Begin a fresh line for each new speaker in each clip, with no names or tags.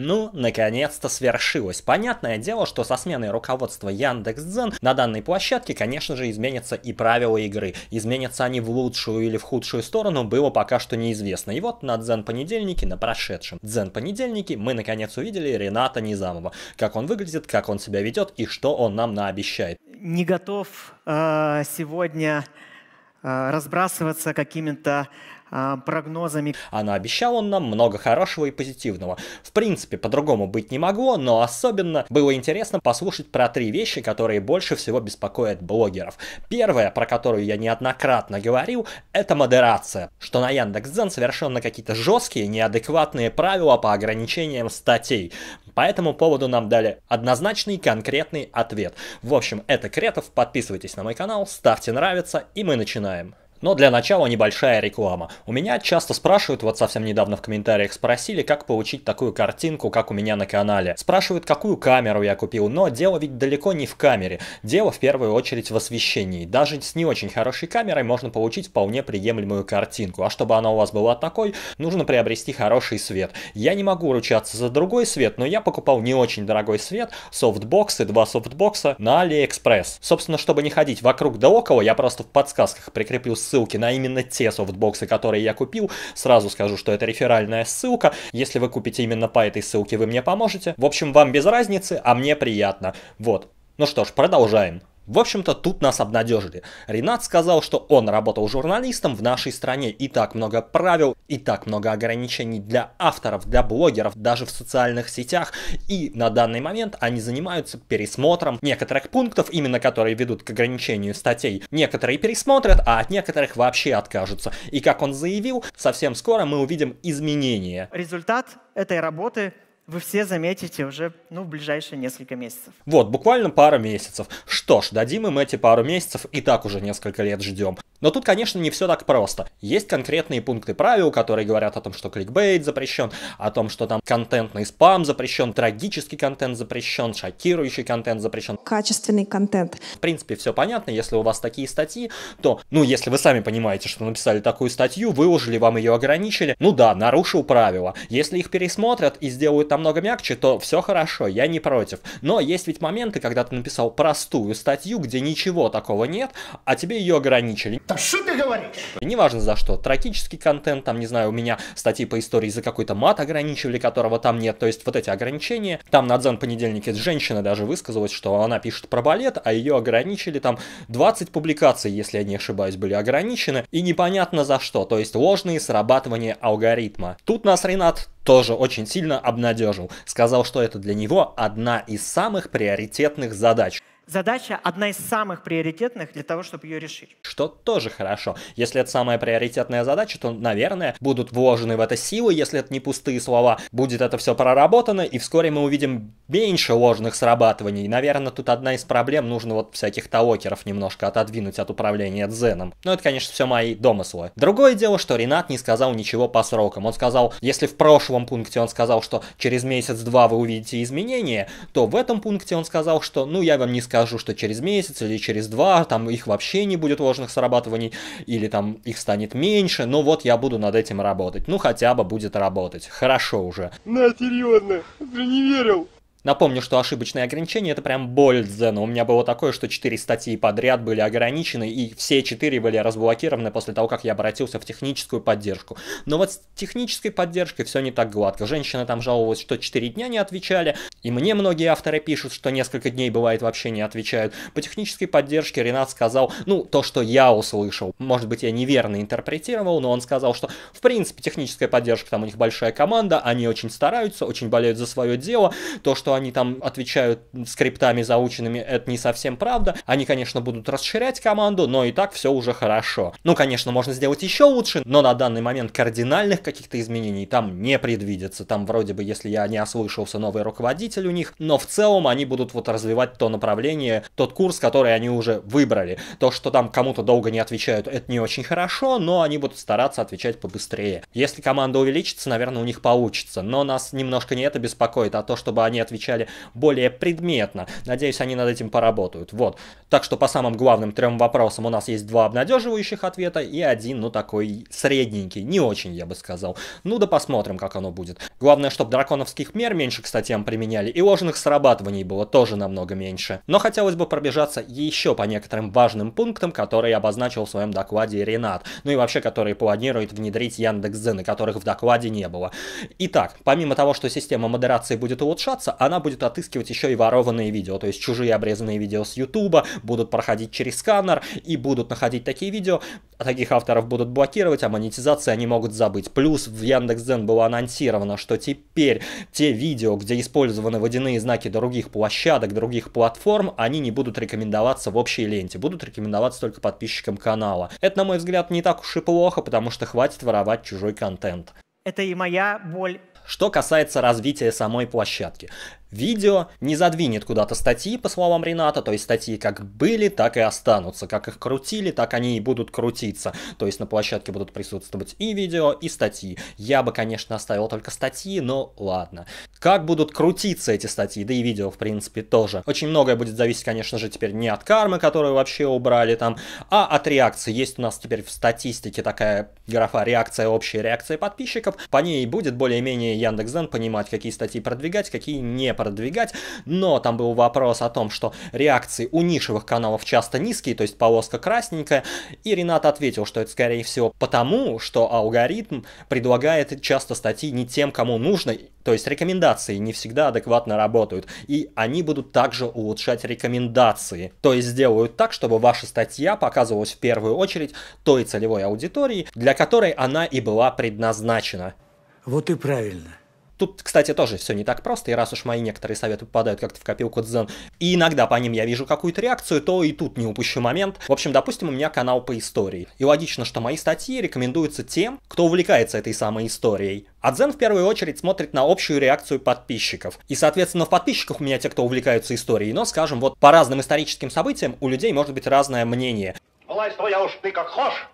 Ну, наконец-то свершилось. Понятное дело, что со сменой руководства Яндекс.Дзен на данной площадке, конечно же, изменятся и правила игры. Изменятся они в лучшую или в худшую сторону, было пока что неизвестно. И вот на Дзен понедельнике, на прошедшем Дзен понедельнике, мы наконец увидели Рената Низамова. Как он выглядит, как он себя ведет и что он нам наобещает. Не готов э, сегодня э, разбрасываться какими-то а, прогнозами. А наобещал он нам много хорошего и позитивного. В принципе, по-другому быть не могло, но особенно было интересно послушать про три вещи, которые больше всего беспокоят блогеров. Первое, про которую я неоднократно говорил, это модерация. Что на Яндекс.Дзен совершенно какие-то жесткие, неадекватные правила по ограничениям статей. По этому поводу нам дали однозначный конкретный ответ. В общем, это Кретов, подписывайтесь на мой канал, ставьте нравится и мы начинаем. Но для начала небольшая реклама. У меня часто спрашивают, вот совсем недавно в комментариях спросили, как получить такую картинку, как у меня на канале. Спрашивают, какую камеру я купил, но дело ведь далеко не в камере. Дело в первую очередь в освещении. Даже с не очень хорошей камерой можно получить вполне приемлемую картинку. А чтобы она у вас была такой, нужно приобрести хороший свет. Я не могу ручаться за другой свет, но я покупал не очень дорогой свет, софтбоксы, два софтбокса на AliExpress. Собственно, чтобы не ходить вокруг да около, я просто в подсказках прикреплю ссылки на именно те софтбоксы, которые я купил. Сразу скажу, что это реферальная ссылка. Если вы купите именно по этой ссылке, вы мне поможете. В общем, вам без разницы, а мне приятно. Вот. Ну что ж, продолжаем. В общем-то, тут нас обнадежили. Ренат сказал, что он работал журналистом в нашей стране, и так много правил, и так много ограничений для авторов, для блогеров, даже в социальных сетях, и на данный момент они занимаются пересмотром некоторых пунктов, именно которые ведут к ограничению статей. Некоторые пересмотрят, а от некоторых вообще откажутся. И как он заявил, совсем скоро мы увидим изменения. Результат этой работы вы все заметите уже ну, в ближайшие несколько месяцев. Вот, буквально пара месяцев. Что ж, дадим им эти пару месяцев, и так уже несколько лет ждем. Но тут, конечно, не все так просто. Есть конкретные пункты правил, которые говорят о том, что кликбейт запрещен, о том, что там контентный спам запрещен, трагический контент запрещен, шокирующий контент запрещен. Качественный контент. В принципе, все понятно. Если у вас такие статьи, то, ну, если вы сами понимаете, что написали такую статью, выложили, вам ее ограничили, ну да, нарушил правила. Если их пересмотрят и сделают намного мягче, то все хорошо, я не против. Но есть ведь моменты, когда ты написал простую статью, где ничего такого нет, а тебе ее ограничили. Да что ты говоришь? Неважно за что, трагический контент, там, не знаю, у меня статьи по истории за какой-то мат ограничивали, которого там нет, то есть вот эти ограничения. Там на дзен понедельнике женщина даже высказалась, что она пишет про балет, а ее ограничили там 20 публикаций, если я не ошибаюсь, были ограничены, и непонятно за что, то есть ложные срабатывания алгоритма. Тут нас Ренат тоже очень сильно обнадежил, сказал, что это для него одна из самых приоритетных задач задача одна из самых приоритетных для того, чтобы ее решить. Что тоже хорошо. Если это самая приоритетная задача, то, наверное, будут вложены в это силы, если это не пустые слова. Будет это все проработано, и вскоре мы увидим меньше ложных срабатываний. И, наверное, тут одна из проблем, нужно вот всяких талокеров немножко отодвинуть от управления дзеном. Но это, конечно, все мои домыслы. Другое дело, что Ренат не сказал ничего по срокам. Он сказал, если в прошлом пункте он сказал, что через месяц-два вы увидите изменения, то в этом пункте он сказал, что ну я вам не скажу скажу, что через месяц или через два там их вообще не будет ложных срабатываний, или там их станет меньше, но вот я буду над этим работать. Ну, хотя бы будет работать. Хорошо уже. На, серьезно, ты не верил. Напомню, что ошибочные ограничения — это прям боль дзена. У меня было такое, что 4 статьи подряд были ограничены, и все 4 были разблокированы после того, как я обратился в техническую поддержку. Но вот с технической поддержкой все не так гладко. Женщина там жаловалась, что 4 дня не отвечали, и мне многие авторы пишут, что несколько дней бывает вообще не отвечают. По технической поддержке Ренат сказал, ну, то, что я услышал. Может быть, я неверно интерпретировал, но он сказал, что, в принципе, техническая поддержка, там у них большая команда, они очень стараются, очень болеют за свое дело. То, что что они там отвечают скриптами заученными, это не совсем правда. Они, конечно, будут расширять команду, но и так все уже хорошо. Ну, конечно, можно сделать еще лучше, но на данный момент кардинальных каких-то изменений там не предвидится. Там вроде бы, если я не ослышался, новый руководитель у них, но в целом они будут вот развивать то направление, тот курс, который они уже выбрали. То, что там кому-то долго не отвечают, это не очень хорошо, но они будут стараться отвечать побыстрее. Если команда увеличится, наверное, у них получится, но нас немножко не это беспокоит, а то, чтобы они отвечали отвечали более предметно. Надеюсь, они над этим поработают. Вот. Так что по самым главным трем вопросам у нас есть два обнадеживающих ответа и один, ну, такой средненький. Не очень, я бы сказал. Ну да посмотрим, как оно будет. Главное, чтобы драконовских мер меньше к статьям применяли, и ложных срабатываний было тоже намного меньше. Но хотелось бы пробежаться еще по некоторым важным пунктам, которые обозначил в своем докладе Ренат, ну и вообще, которые планирует внедрить Яндекс.Дзен, и которых в докладе не было. Итак, помимо того, что система модерации будет улучшаться, она будет отыскивать еще и ворованные видео, то есть чужие обрезанные видео с Ютуба будут проходить через сканер и будут находить такие видео, а таких авторов будут блокировать, а монетизации они могут забыть. Плюс в Яндекс.Дзен было анонсировано, что теперь те видео, где использованы водяные знаки других площадок, других платформ, они не будут рекомендоваться в общей ленте, будут рекомендоваться только подписчикам канала. Это, на мой взгляд, не так уж и плохо, потому что хватит воровать чужой контент это и моя боль. Что касается развития самой площадки. Видео не задвинет куда-то статьи, по словам Рената, то есть статьи как были, так и останутся. Как их крутили, так они и будут крутиться. То есть на площадке будут присутствовать и видео, и статьи. Я бы, конечно, оставил только статьи, но ладно. Как будут крутиться эти статьи, да и видео, в принципе, тоже. Очень многое будет зависеть, конечно же, теперь не от кармы, которую вообще убрали там, а от реакции. Есть у нас теперь в статистике такая графа реакция, общая реакция подписчиков. По ней будет более-менее Яндекс.Зен понимать, какие статьи продвигать, какие не продвигать. Но там был вопрос о том, что реакции у нишевых каналов часто низкие, то есть полоска красненькая. И Ренат ответил, что это скорее всего потому, что алгоритм предлагает часто статьи не тем, кому нужно, то есть рекомендации не всегда адекватно работают. И они будут также улучшать рекомендации. То есть сделают так, чтобы ваша статья показывалась в первую очередь той целевой аудитории, для которой она и была предназначена. Вот и правильно. Тут, кстати, тоже все не так просто, и раз уж мои некоторые советы попадают как-то в копилку дзен, и иногда по ним я вижу какую-то реакцию, то и тут не упущу момент. В общем, допустим, у меня канал по истории, и логично, что мои статьи рекомендуются тем, кто увлекается этой самой историей. А дзен в первую очередь смотрит на общую реакцию подписчиков. И, соответственно, в подписчиках у меня те, кто увлекаются историей, но, скажем, вот по разным историческим событиям у людей может быть разное мнение. Власть твоя уж ты как хошь,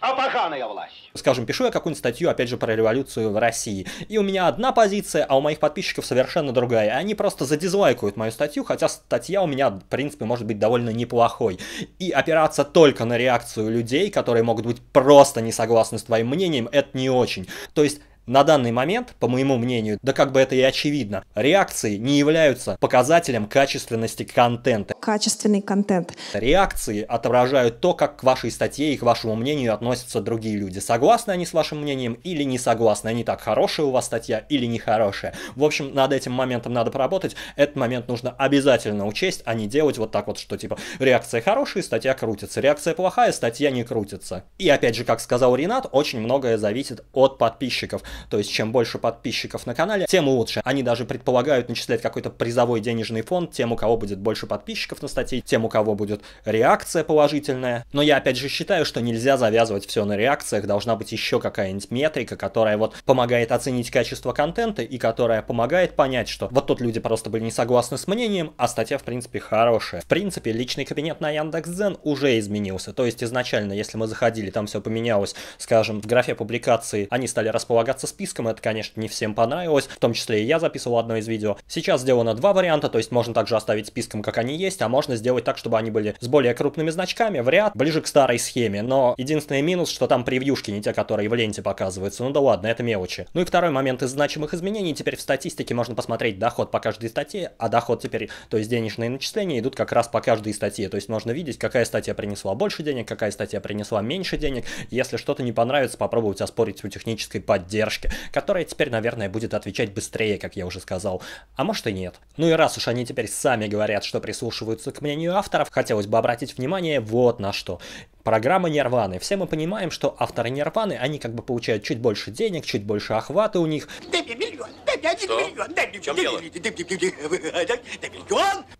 а власть. Скажем, пишу я какую-нибудь статью, опять же, про революцию в России. И у меня одна позиция, а у моих подписчиков совершенно другая. они просто задизлайкают мою статью, хотя статья у меня, в принципе, может быть довольно неплохой. И опираться только на реакцию людей, которые могут быть просто не согласны с твоим мнением, это не очень. То есть на данный момент, по моему мнению, да как бы это и очевидно, реакции не являются показателем качественности контента. Качественный контент. Реакции отображают то, как к вашей статье и к вашему мнению относятся другие люди. Согласны они с вашим мнением или не согласны? Они так, хорошая у вас статья или нехорошая? В общем, над этим моментом надо поработать. Этот момент нужно обязательно учесть, а не делать вот так вот, что типа реакция хорошая, статья крутится. Реакция плохая, статья не крутится. И опять же, как сказал Ренат, очень многое зависит от подписчиков то есть чем больше подписчиков на канале, тем лучше. Они даже предполагают начислять какой-то призовой денежный фонд тем, у кого будет больше подписчиков на статьи, тем, у кого будет реакция положительная. Но я опять же считаю, что нельзя завязывать все на реакциях, должна быть еще какая-нибудь метрика, которая вот помогает оценить качество контента и которая помогает понять, что вот тут люди просто были не согласны с мнением, а статья в принципе хорошая. В принципе, личный кабинет на Яндекс.Дзен уже изменился, то есть изначально, если мы заходили, там все поменялось, скажем, в графе публикации они стали располагаться со списком, это, конечно, не всем понравилось, в том числе и я записывал одно из видео. Сейчас сделано два варианта, то есть можно также оставить списком, как они есть, а можно сделать так, чтобы они были с более крупными значками, вариант ближе к старой схеме, но единственный минус, что там превьюшки не те, которые в ленте показываются, ну да ладно, это мелочи. Ну и второй момент из значимых изменений, теперь в статистике можно посмотреть доход по каждой статье, а доход теперь, то есть денежные начисления идут как раз по каждой статье, то есть можно видеть, какая статья принесла больше денег, какая статья принесла меньше денег, если что-то не понравится, попробовать оспорить у технической поддержки флешки, которая теперь, наверное, будет отвечать быстрее, как я уже сказал, а может и нет. Ну и раз уж они теперь сами говорят, что прислушиваются к мнению авторов, хотелось бы обратить внимание вот на что. Программа Нирваны. Все мы понимаем, что авторы Нирваны, они как бы получают чуть больше денег, чуть больше охвата у них. Да, миллион. Что?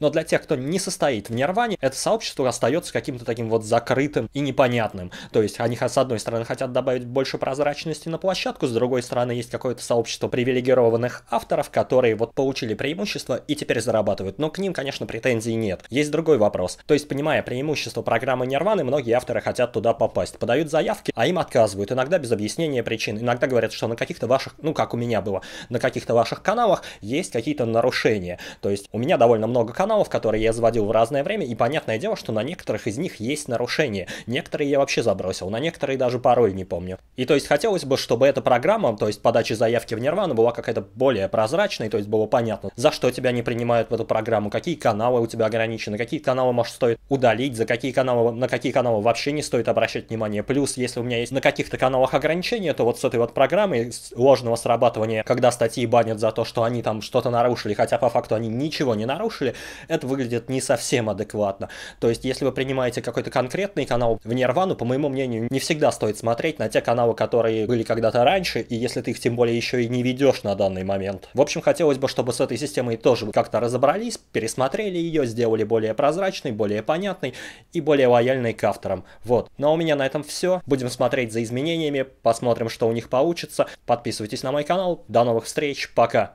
Но для тех, кто не состоит в Нирване, это сообщество остается каким-то таким вот закрытым и непонятным. То есть они, с одной стороны, хотят добавить больше прозрачности на площадку, с другой стороны, есть какое-то сообщество привилегированных авторов, которые вот получили преимущество и теперь зарабатывают. Но к ним, конечно, претензий нет. Есть другой вопрос. То есть, понимая преимущество программы Нирваны, многие авторы хотят туда попасть. Подают заявки, а им отказывают. Иногда без объяснения причин. Иногда говорят, что на каких-то ваших, ну как у меня было, на каких-то каких ваших каналах есть какие-то нарушения. То есть у меня довольно много каналов, которые я заводил в разное время, и понятное дело, что на некоторых из них есть нарушения. Некоторые я вообще забросил, на некоторые даже пароль не помню. И то есть хотелось бы, чтобы эта программа, то есть подача заявки в Нирвану, была какая-то более прозрачной, то есть было понятно, за что тебя не принимают в эту программу, какие каналы у тебя ограничены, какие каналы, может, стоит удалить, за какие каналы, на какие каналы вообще не стоит обращать внимание. Плюс, если у меня есть на каких-то каналах ограничения, то вот с этой вот программой ложного срабатывания, когда статьи банят за то, что они там что-то нарушили, хотя по факту они ничего не нарушили, это выглядит не совсем адекватно. То есть, если вы принимаете какой-то конкретный канал в нирвану, по моему мнению, не всегда стоит смотреть на те каналы, которые были когда-то раньше, и если ты их тем более еще и не ведешь на данный момент. В общем, хотелось бы, чтобы с этой системой тоже как-то разобрались, пересмотрели ее, сделали более прозрачной, более понятной и более лояльной к авторам. Вот. Но ну, а у меня на этом все. Будем смотреть за изменениями, посмотрим, что у них получится. Подписывайтесь на мой канал. До новых встреч! пока.